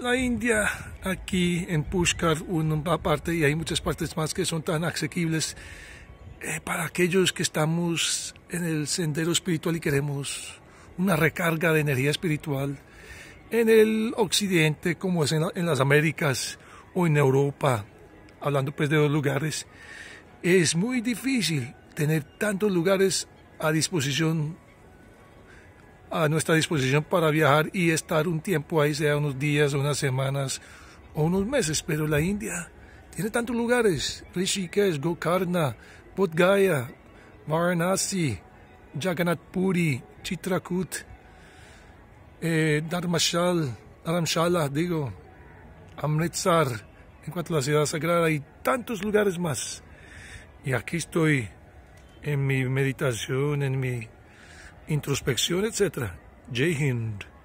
la India aquí en Pushkar, una parte, y hay muchas partes más que son tan asequibles eh, para aquellos que estamos en el sendero espiritual y queremos una recarga de energía espiritual en el occidente, como es en, en las Américas o en Europa, hablando pues de dos lugares, es muy difícil tener tantos lugares a disposición a nuestra disposición para viajar y estar un tiempo ahí, sea unos días, unas semanas o unos meses. Pero la India tiene tantos lugares: Rishikesh, Gokarna, Bodh Varanasi, Jagannath Puri, Chitrakut, eh, Dharmashal, Dharamshala, digo, Amritsar, en cuanto a la ciudad sagrada hay tantos lugares más. Y aquí estoy en mi meditación, en mi introspección, etc. Jay Hind.